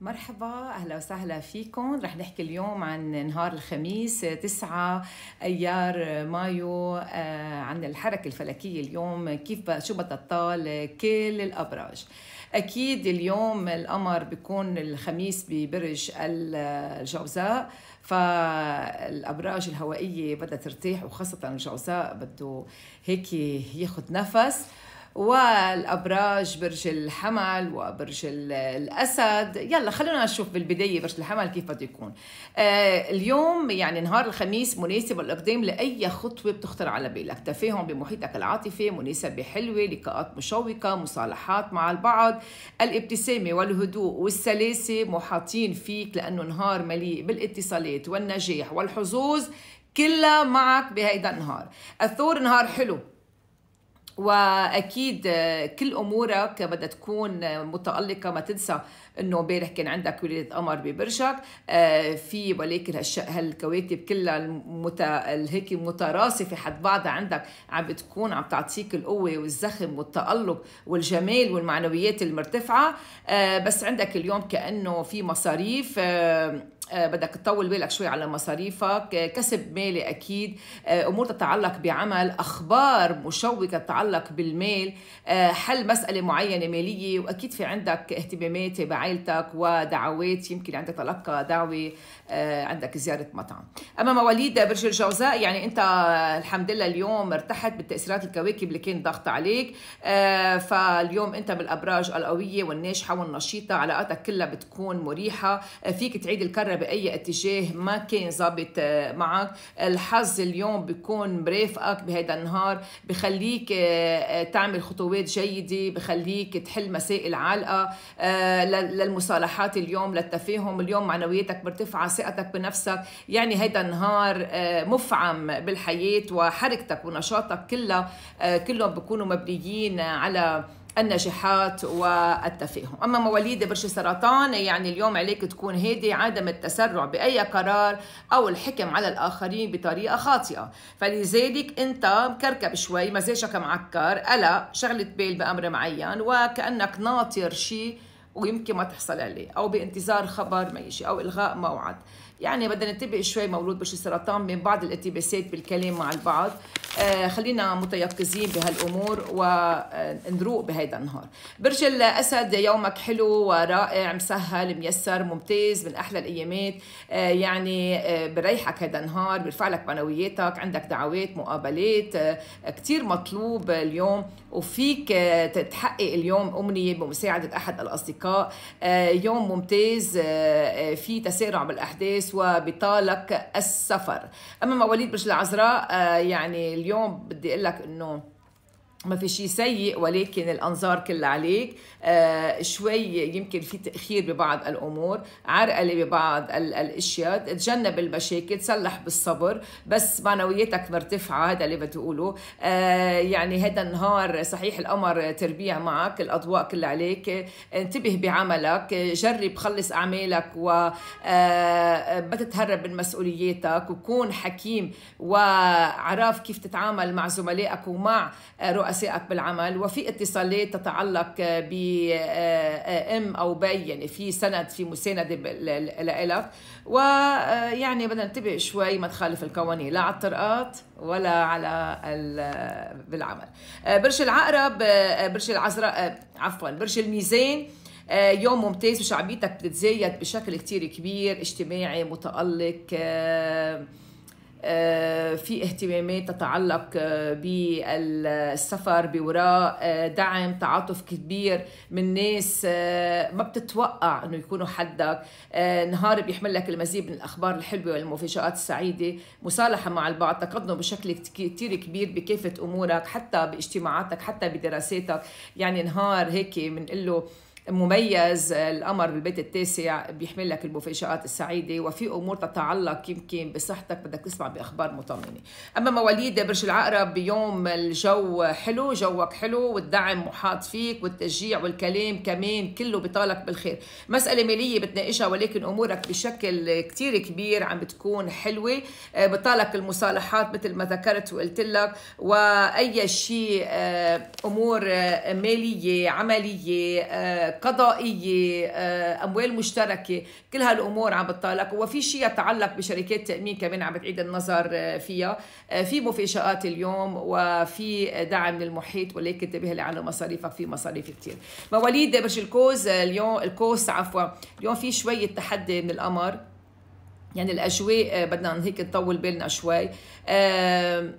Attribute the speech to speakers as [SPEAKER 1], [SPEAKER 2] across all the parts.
[SPEAKER 1] مرحبا اهلا وسهلا فيكم رح نحكي اليوم عن نهار الخميس 9 ايار مايو آه، عن الحركه الفلكيه اليوم كيف شو بدها تطال كل الابراج اكيد اليوم القمر بيكون الخميس ببرج الجوزاء فالابراج الهوائيه بدها ترتاح وخاصه الجوزاء بده هيك ياخذ نفس والابراج برج الحمل وبرج الاسد يلا خلونا نشوف بالبدايه برج الحمل كيف بده يكون آه اليوم يعني نهار الخميس مناسب للاقدام لاي خطوه بتخطر على بالك تفاهم بمحيطك العاطفي مناسبه حلوه لقاءات مشوقه مصالحات مع البعض الابتسامه والهدوء والسلاسه محاطين فيك لانه نهار مليء بالاتصالات والنجاح والحظوظ كلها معك بهيدا النهار الثور نهار حلو واكيد آه، كل امورك بدها تكون آه، متالقه ما تنسى انه امبارح كان عندك ولاده قمر ببرجك آه، في ولكن هالكواكب كلها المت... هيك في حد بعضها عندك عم بتكون عم تعطيك القوه والزخم والتالق والجمال والمعنويات المرتفعه بس عندك اليوم كانه في مصاريف آه، بدك تطول بالك شوي على مصاريفك آه، كسب مالي أكيد آه، أمور تتعلق بعمل أخبار مشوقة تتعلق بالمال حل مسألة معينة مالية وأكيد في عندك اهتمامات بعائلتك ودعوات يمكن عندك تلقى دعوة عندك زيارة مطعم أما مواليد برج الجوزاء يعني أنت الحمد لله اليوم ارتحت بالتأثيرات الكواكب اللي كانت ضغط عليك فاليوم أنت بالأبراج القوية والناجحة والنشيطة علاقاتك كلها بتكون مريحة فيك تعيد الكرة باي اتجاه ما كان ظابط آه، معك الحظ اليوم بيكون مرافقك بهذا النهار بخليك آه، آه، تعمل خطوات جيده بخليك تحل مسائل عالقه للمصالحات اليوم للتفاهم اليوم معنوياتك مرتفعه ثقتك بنفسك يعني هذا النهار مفعم بالحياه وحركتك ونشاطك كلها كلهم بيكونوا مبنيين على النجاحات والتفاهم أما مواليد برج سرطان يعني اليوم عليك تكون هادي عدم التسرع بأي قرار أو الحكم على الآخرين بطريقة خاطئة فلذلك أنت مكركب شوي مزاجك معكر ألا شغلة بال بأمر معين وكأنك ناطر شيء ويمكن ما تحصل عليه او بانتظار خبر ما يجي او الغاء موعد يعني بدنا ننتبه شوي مولود برج السرطان من بعض الالتباسات بالكلام مع البعض آه، خلينا متيقظين بهالامور ونروق بهيدا النهار برج الاسد يومك حلو ورائع مسهل ميسر ممتاز من احلى الايامات آه، يعني آه، بريحك هذا النهار بيرفع لك معنوياتك عندك دعوات مقابلات كثير مطلوب اليوم وفيك تحقق اليوم امنيه بمساعده احد الاصدقاء يوم ممتاز في تسارع بالاحداث وبطالك السفر اما مواليد برج العذراء يعني اليوم اليوم بدي اقول لك انه ما في شيء سيء ولكن الانظار كلها عليك آه شوي يمكن في تاخير ببعض الامور عرقله ببعض ال الاشياء تجنب المشاكل تصلح بالصبر بس معنوياتك مرتفعه هذا اللي بتقوله آه يعني هذا النهار صحيح القمر تربيع معك الاضواء كلها عليك انتبه بعملك جرب خلص اعمالك و آه، ما تتهرب من مسؤولياتك وكون حكيم وعراف كيف تتعامل مع زملائك ومع آه، رؤى رؤسائك بالعمل وفي اتصالات تتعلق بام آه، آه، او بي يعني في سند في مسانده لإلك ويعني آه، بدنا ننتبه شوي ما تخالف القوانين لا على الطرقات ولا على بالعمل برج العقرب برج العذراء عفوا برج الميزان يوم ممتاز وشعبيتك بتتزايد بشكل كتير كبير اجتماعي متألق آه، في اهتمامات تتعلق آه، بالسفر بوراء آه، دعم تعاطف كبير من ناس ما بتتوقع انه يكونوا حدك نهار بيحمل لك المزيد من الاخبار الحلوه والمفاجات السعيده مصالحه مع البعض تقدم بشكل كثير كبير بكافه امورك حتى باجتماعاتك حتى بدراساتك يعني نهار هيك بنقول له مميز القمر بالبيت التاسع بيحمل لك المفاجآت السعيدة وفي أمور تتعلق يمكن بصحتك بدك تسمع بأخبار مطمنة أما مواليد برج العقرب بيوم الجو حلو جوك حلو والدعم محاط فيك والتشجيع والكلام كمان كله بيطالك بالخير مسألة مالية بتناقشها ولكن أمورك بشكل كتير كبير عم بتكون حلوة آه، بطالك المصالحات مثل ما ذكرت وقلت لك وأي شيء آه، أمور آه، مالية عملية قضائيه آه، اموال مشتركه كل هالامور عم بتطالق وفي شيء يتعلق بشركات تامين كمان عم بتعيد النظر آه، فيها آه، في مفاجات اليوم وفي دعم من المحيط ولكن انتبه على مصاريفك في مصاريف كثير مواليد برج الكوز اليوم الكوس عفوا اليوم في شويه تحدي من القمر يعني الاجواء بدنا هيك نطول بالنا شوي أه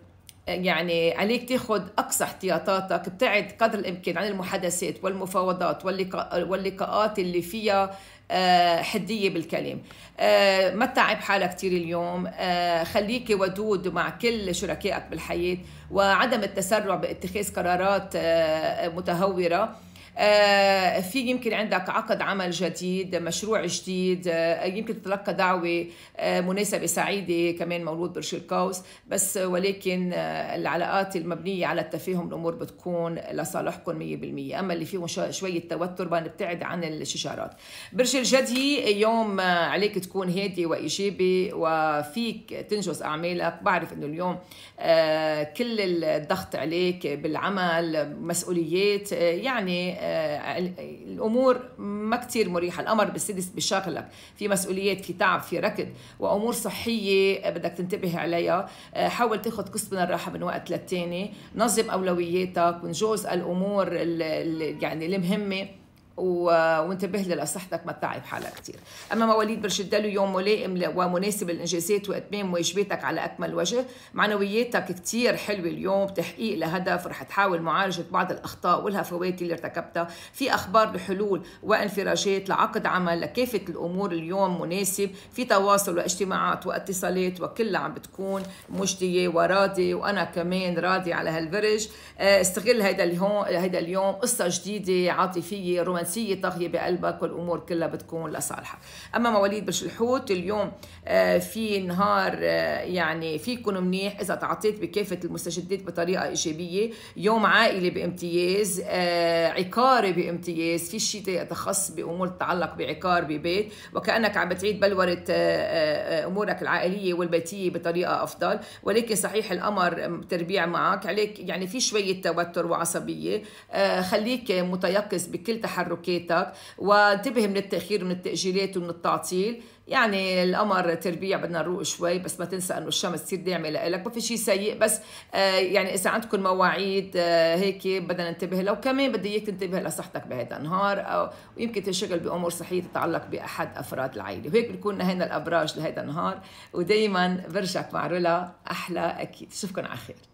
[SPEAKER 1] يعني عليك تاخذ اقصى احتياطاتك ابتعد قدر الامكان عن المحادثات والمفاوضات واللقاءات اللي فيها آه، حديه بالكلام آه، ما تتعب حالك كثير اليوم آه، خليك ودود مع كل شركائك بالحياه وعدم التسرع باتخاذ قرارات متهوره آه، في يمكن عندك عقد عمل جديد مشروع جديد آه، يمكن تتلقى دعوة آه، مناسبة سعيدة كمان مولود برج القوس بس ولكن العلاقات المبنية على التفاهم الأمور بتكون لصالحكم 100% أما اللي فيهم شوية توتر بنبتعد عن الشجارات برج الجدي يوم عليك تكون هادي وإيجابي وفيك تنجز أعمالك بعرف أنه اليوم كل الضغط عليك بالعمل مسؤوليات يعني آه، الامور ما كثير مريحه القمر بالسدس بشاغلك في مسؤوليات في تعب في ركض وامور صحيه بدك تنتبه عليها آه، حاول تاخذ قسط من الراحه من وقت للتاني نظم اولوياتك ونجوز الامور يعني المهمه وانتبه لصحتك ما تتعب حالك كثير اما مواليد برج الدلو يوم ملائم ومناسب للانجازات واتمام واجباتك على اكمل وجه معنوياتك كثير حلوه اليوم بتحقيق لهدف رح تحاول معالجه بعض الاخطاء والهفوات اللي ارتكبتها في اخبار بحلول وانفراجات لعقد عمل لكافه الامور اليوم مناسب في تواصل واجتماعات واتصالات وكلها عم بتكون مجديه وراضيه وانا كمان راضي على هالبرج آه، استغل هيدا اليوم هيدا اليوم قصه جديده عاطفيه رومانسيه رومانسيه طاغيه بقلبك والامور كلها بتكون لصالحك اما مواليد برج الحوت اليوم آه، في نهار آه، يعني فيكم منيح اذا تعطيت بكافه المستجدات بطريقه ايجابيه يوم عائلي بامتياز آه، عقاري بامتياز في شيء تخص بامور تتعلق بعقار ببيت وكانك عم بتعيد بلوره امورك العائليه والبيتيه بطريقه افضل ولكن صحيح الامر تربيع معك عليك يعني في شويه توتر وعصبيه خليك متيقظ بكل تحرك تحركاتك وانتبه من التأخير من التأجيلات ومن التعطيل يعني القمر تربيع بدنا نروق شوي بس ما تنسى انه الشمس تصير داعمه لك ما في شيء سيء بس آه يعني اذا عندكم مواعيد آه هيك بدنا ننتبه لو وكمان بدي اياك تنتبه لصحتك بهذا النهار او يمكن تنشغل بامور صحيه تتعلق باحد افراد العائله وهيك بنكون نهينا الابراج لهذا النهار ودائما برجعك مع رولا احلى اكيد اشوفكم على خير